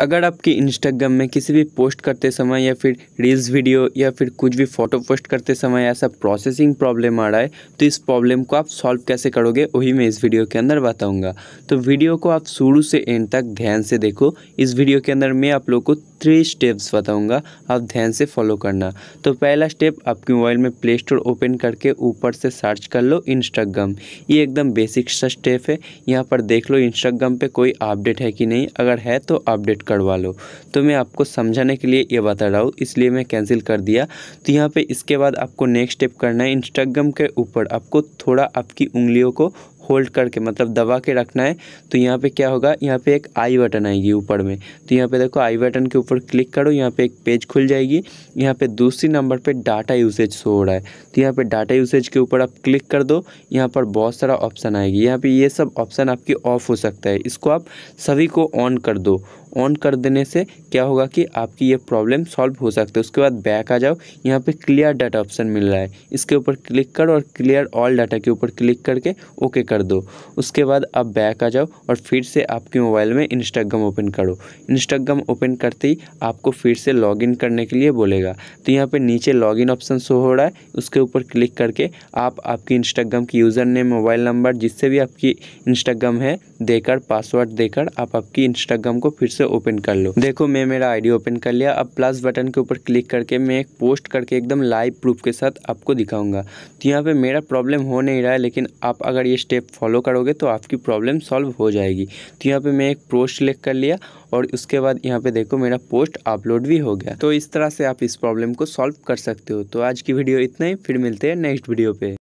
अगर आपकी इंस्टाग्राम में किसी भी पोस्ट करते समय या फिर रील्स वीडियो या फिर कुछ भी फ़ोटो पोस्ट करते समय ऐसा प्रोसेसिंग प्रॉब्लम आ रहा है तो इस प्रॉब्लम को आप सॉल्व कैसे करोगे वही मैं इस वीडियो के अंदर बताऊंगा तो वीडियो को आप शुरू से एंड तक ध्यान से देखो इस वीडियो के अंदर मैं आप लोग को थ्री स्टेप्स बताऊंगा आप ध्यान से फॉलो करना तो पहला स्टेप आपके मोबाइल में प्ले स्टोर ओपन करके ऊपर से सर्च कर लो इंस्टाग्राम ये एकदम बेसिक सा स्टेप है यहाँ पर देख लो इंस्टाग्राम पे कोई अपडेट है कि नहीं अगर है तो अपडेट करवा लो तो मैं आपको समझाने के लिए ये बता रहा हूँ इसलिए मैं कैंसिल कर दिया तो यहाँ पर इसके बाद आपको नेक्स्ट स्टेप करना है इंस्टाग्राम के ऊपर आपको थोड़ा आपकी उंगलियों को होल्ड करके मतलब दबा के रखना है तो यहाँ पे क्या होगा यहाँ पे एक आई बटन आएगी ऊपर में तो यहाँ पे देखो आई बटन के ऊपर क्लिक करो यहाँ पे एक पेज खुल जाएगी यहाँ पे दूसरी नंबर पे डाटा यूसेज शो हो रहा है तो यहाँ पे डाटा यूसेज के ऊपर आप क्लिक कर दो यहाँ पर बहुत सारा ऑप्शन आएगी यहाँ पर ये सब ऑप्शन आपकी ऑफ हो सकता है इसको आप सभी को ऑन कर दो ऑन कर देने से क्या होगा कि आपकी ये प्रॉब्लम सॉल्व हो सकती है उसके बाद बैक आ जाओ यहाँ पे क्लियर डाटा ऑप्शन मिल रहा है इसके ऊपर क्लिक करो और क्लियर ऑल डाटा के ऊपर क्लिक करके ओके कर दो उसके बाद आप बैक आ जाओ और फिर से आपके मोबाइल में इंस्टाग्राम ओपन करो इंस्टाग्राम ओपन करते ही आपको फिर से लॉगिन करने के लिए बोलेगा तो यहाँ पर नीचे इन ऑप्शन शो हो रहा है उसके ऊपर क्लिक करके आप आपकी इंस्टाग्राम की यूज़र नेम मोबाइल नंबर जिससे भी आपकी इंस्टाग्राम है देकर पासवर्ड देकर आप आपकी इंस्टाग्राम को फिर से से ओपन कर लो देखो मैं मेरा आईडी ओपन कर लिया अब प्लस बटन के ऊपर क्लिक करके मैं एक पोस्ट करके एकदम लाइव प्रूफ के साथ आपको दिखाऊंगा तो यहाँ पे मेरा प्रॉब्लम हो नहीं रहा है लेकिन आप अगर ये स्टेप फॉलो करोगे तो आपकी प्रॉब्लम सॉल्व हो जाएगी तो यहाँ पे मैं एक पोस्ट सिलेक्ट कर लिया और उसके बाद यहाँ पे देखो मेरा पोस्ट अपलोड भी हो गया तो इस तरह से आप इस प्रॉब्लम को सॉल्व कर सकते हो तो आज की वीडियो इतना ही फिर मिलते हैं नेक्स्ट वीडियो पे